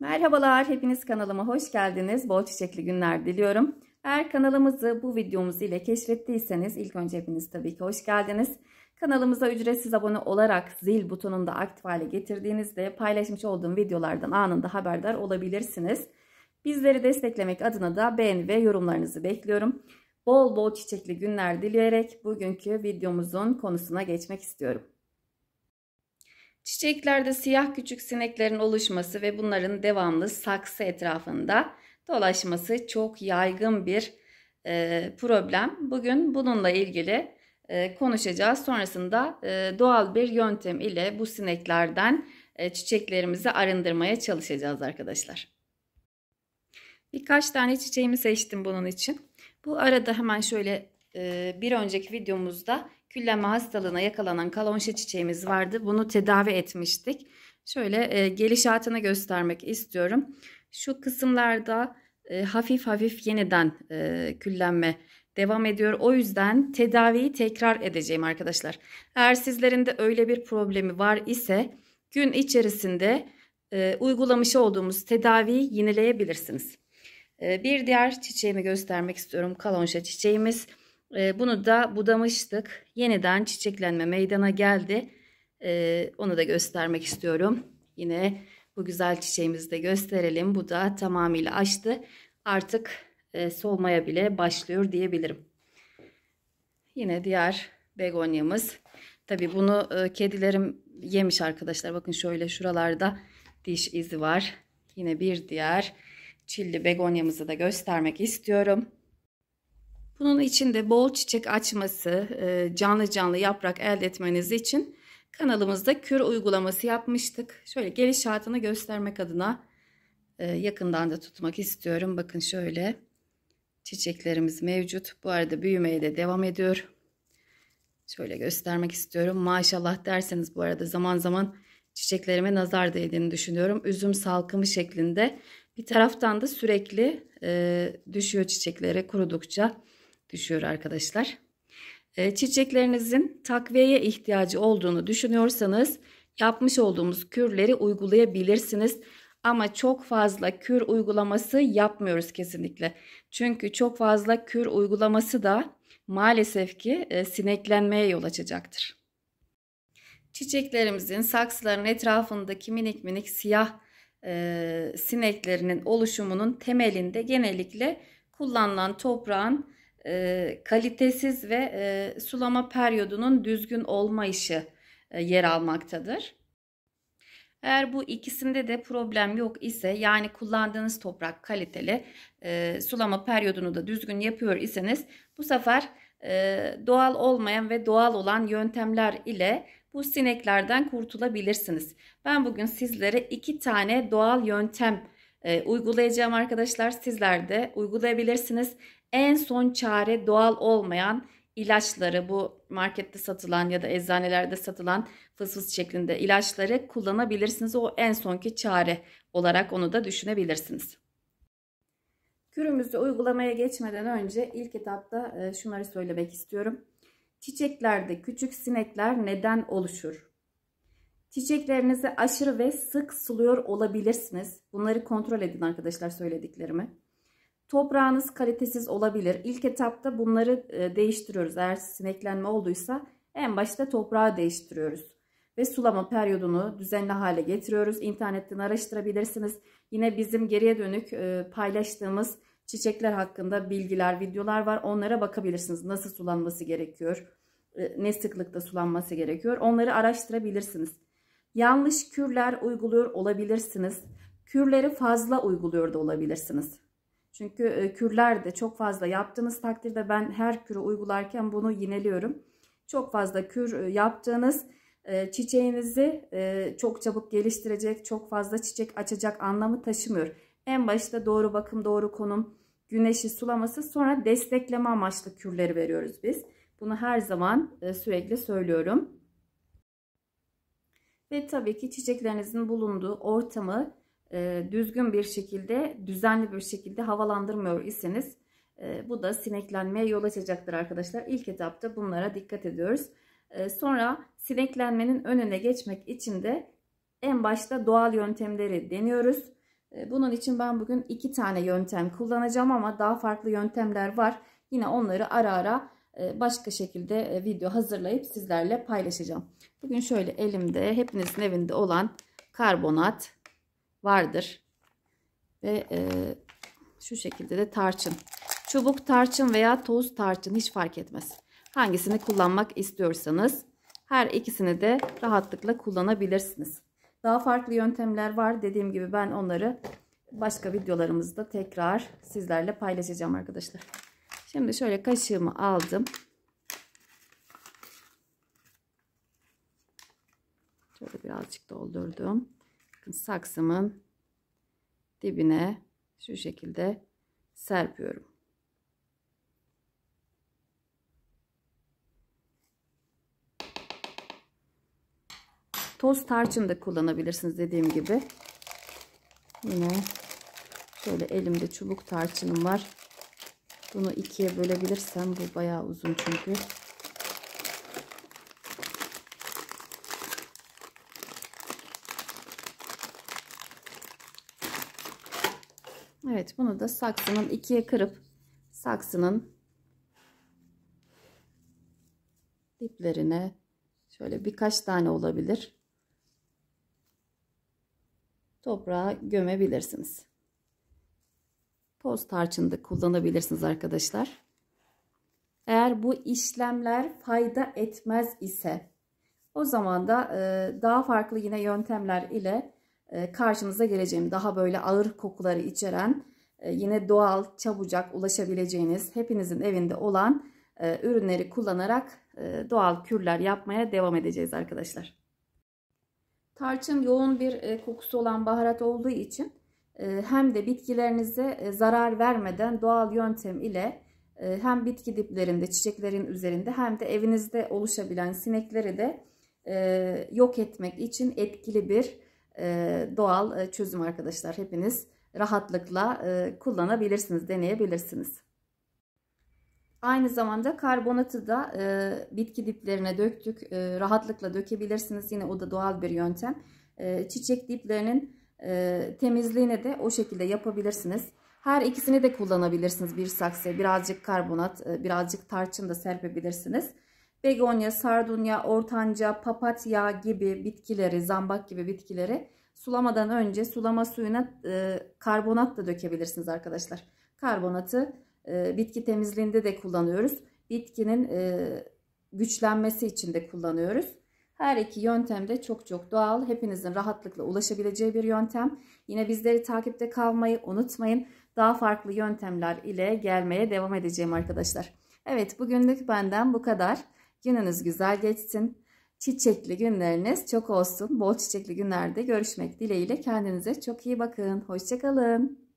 Merhabalar, hepiniz kanalıma hoş geldiniz. Bol çiçekli günler diliyorum. Eğer kanalımızı bu videomuz ile keşfettiyseniz ilk önce hepiniz tabii ki hoş geldiniz. Kanalımıza ücretsiz abone olarak zil butonunu da aktif hale getirdiğinizde paylaşmış olduğum videolardan anında haberdar olabilirsiniz. Bizleri desteklemek adına da beğeni ve yorumlarınızı bekliyorum. Bol bol çiçekli günler dileyerek bugünkü videomuzun konusuna geçmek istiyorum. Çiçeklerde siyah küçük sineklerin oluşması ve bunların devamlı saksı etrafında dolaşması çok yaygın bir e, problem. Bugün bununla ilgili e, konuşacağız. Sonrasında e, doğal bir yöntem ile bu sineklerden e, çiçeklerimizi arındırmaya çalışacağız arkadaşlar. Birkaç tane çiçeğimi seçtim bunun için. Bu arada hemen şöyle e, bir önceki videomuzda küllenme hastalığına yakalanan kalonşa çiçeğimiz vardı. Bunu tedavi etmiştik. Şöyle e, gelişatını göstermek istiyorum. Şu kısımlarda e, hafif hafif yeniden e, küllenme devam ediyor. O yüzden tedaviyi tekrar edeceğim arkadaşlar. Eğer sizlerin de öyle bir problemi var ise gün içerisinde e, uygulamış olduğumuz tedaviyi yenileyebilirsiniz. E, bir diğer çiçeğimi göstermek istiyorum. Kalonşa çiçeğimiz. E, bunu da budamıştık. Yeniden çiçeklenme meydana geldi. E, onu da göstermek istiyorum. Yine bu güzel çiçeğimizi de gösterelim. Bu da tamamıyla açtı. Artık e, solmaya bile başlıyor diyebilirim. Yine diğer begonyamız. Tabi bunu e, kedilerim yemiş arkadaşlar. Bakın şöyle şuralarda diş izi var. Yine bir diğer çilli begonyamızı da göstermek istiyorum. Bunun için de bol çiçek açması, e, canlı canlı yaprak elde etmeniz için kanalımızda kür uygulaması yapmıştık. Şöyle geliş gelişatını göstermek adına e, yakından da tutmak istiyorum. Bakın şöyle çiçeklerimiz mevcut. Bu arada büyümeye de devam ediyor. Şöyle göstermek istiyorum. Maşallah derseniz bu arada zaman zaman çiçeklerime nazar değdiğini düşünüyorum. Üzüm salkımı şeklinde. Bir taraftan da sürekli e, düşüyor çiçeklere kurudukça düşüyor arkadaşlar. Ee, çiçeklerinizin takviye ihtiyacı olduğunu düşünüyorsanız yapmış olduğumuz kürleri uygulayabilirsiniz. Ama çok fazla kür uygulaması yapmıyoruz kesinlikle. Çünkü çok fazla kür uygulaması da maalesef ki e, sineklenmeye yol açacaktır. Çiçeklerimizin saksıların etrafındaki minik minik siyah e, sineklerinin oluşumunun temelinde genellikle kullanılan toprağın e, kalitesiz ve e, sulama periyodunun düzgün olmayışı e, yer almaktadır. Eğer bu ikisinde de problem yok ise yani kullandığınız toprak kaliteli e, sulama periyodunu da düzgün yapıyor iseniz bu sefer e, doğal olmayan ve doğal olan yöntemler ile bu sineklerden kurtulabilirsiniz. Ben bugün sizlere iki tane doğal yöntem e, uygulayacağım arkadaşlar. Sizler de uygulayabilirsiniz. En son çare doğal olmayan ilaçları bu markette satılan ya da eczanelerde satılan fıs fıs şeklinde ilaçları kullanabilirsiniz. O en sonki çare olarak onu da düşünebilirsiniz. Kürümüzü uygulamaya geçmeden önce ilk etapta e, şunları söylemek istiyorum. Çiçeklerde küçük sinekler neden oluşur? Çiçeklerinizi aşırı ve sık suluyor olabilirsiniz. Bunları kontrol edin arkadaşlar söylediklerimi. Toprağınız kalitesiz olabilir. İlk etapta bunları e, değiştiriyoruz. Eğer sineklenme olduysa en başta toprağı değiştiriyoruz. Ve sulama periyodunu düzenli hale getiriyoruz. İnternetten araştırabilirsiniz. Yine bizim geriye dönük e, paylaştığımız çiçekler hakkında bilgiler, videolar var. Onlara bakabilirsiniz. Nasıl sulanması gerekiyor? E, ne sıklıkta sulanması gerekiyor? Onları araştırabilirsiniz. Yanlış kürler uyguluyor olabilirsiniz. Kürleri fazla uyguluyor da olabilirsiniz. Çünkü e, kürler de çok fazla yaptığınız takdirde ben her kürü uygularken bunu yineliyorum. Çok fazla kür e, yaptığınız e, çiçeğinizi çok çabuk geliştirecek, çok fazla çiçek açacak anlamı taşımıyor. En başta doğru bakım, doğru konum, güneşi sulaması sonra destekleme amaçlı kürleri veriyoruz biz. Bunu her zaman sürekli söylüyorum. Ve tabii ki çiçeklerinizin bulunduğu ortamı e, düzgün bir şekilde, düzenli bir şekilde havalandırmıyor iseniz e, bu da sineklenmeye yol açacaktır arkadaşlar. İlk etapta bunlara dikkat ediyoruz. E, sonra sineklenmenin önüne geçmek için de en başta doğal yöntemleri deniyoruz. E, bunun için ben bugün iki tane yöntem kullanacağım ama daha farklı yöntemler var. Yine onları ara ara e, başka şekilde e, video hazırlayıp sizlerle paylaşacağım. Bugün şöyle elimde hepinizin evinde olan karbonat vardır. Ve e, şu şekilde de tarçın. Çubuk tarçın veya toz tarçın hiç fark etmez. Hangisini kullanmak istiyorsanız her ikisini de rahatlıkla kullanabilirsiniz. Daha farklı yöntemler var. Dediğim gibi ben onları başka videolarımızda tekrar sizlerle paylaşacağım arkadaşlar. Şimdi şöyle kaşığımı aldım. Şöyle birazcık doldurdum saksımın dibine şu şekilde serpiyorum. Toz tarçın da kullanabilirsiniz dediğim gibi. Yine şöyle elimde çubuk tarçınım var. Bunu ikiye bölebilirsem bu bayağı uzun çünkü. Evet bunu da saksının ikiye kırıp saksının diplerine şöyle birkaç tane olabilir toprağa gömebilirsiniz. Poz tarçını da kullanabilirsiniz arkadaşlar. Eğer bu işlemler fayda etmez ise o zaman da e, daha farklı yine yöntemler ile e, karşımıza geleceğim. Daha böyle ağır kokuları içeren e, yine doğal, çabucak ulaşabileceğiniz hepinizin evinde olan e, ürünleri kullanarak doğal kürler yapmaya devam edeceğiz arkadaşlar. Tarçın yoğun bir kokusu olan baharat olduğu için hem de bitkilerinize zarar vermeden doğal yöntem ile hem bitki diplerinde, çiçeklerin üzerinde hem de evinizde oluşabilen sinekleri de yok etmek için etkili bir ee, doğal e, çözüm arkadaşlar. Hepiniz rahatlıkla e, kullanabilirsiniz, deneyebilirsiniz. Aynı zamanda karbonatı da e, bitki diplerine döktük. E, rahatlıkla dökebilirsiniz. Yine o da doğal bir yöntem. E, çiçek diplerinin e, temizliğini de o şekilde yapabilirsiniz. Her ikisini de kullanabilirsiniz bir saksıya. Birazcık karbonat, e, birazcık tarçın da serpebilirsiniz. Begonya, sardunya, ortanca, papatya gibi bitkileri, zambak gibi bitkileri sulamadan önce sulama suyuna e, karbonat da dökebilirsiniz arkadaşlar. Karbonatı e, bitki temizliğinde de kullanıyoruz. Bitkinin e, güçlenmesi için de kullanıyoruz. Her iki yöntem de çok çok doğal. Hepinizin rahatlıkla ulaşabileceği bir yöntem. Yine bizleri takipte kalmayı unutmayın. Daha farklı yöntemler ile gelmeye devam edeceğim arkadaşlar. Evet bugünlük benden bu kadar. Gününüz güzel geçsin. Çiçekli günleriniz çok olsun. Bol çiçekli günlerde görüşmek dileğiyle kendinize çok iyi bakın. Hoşçakalın.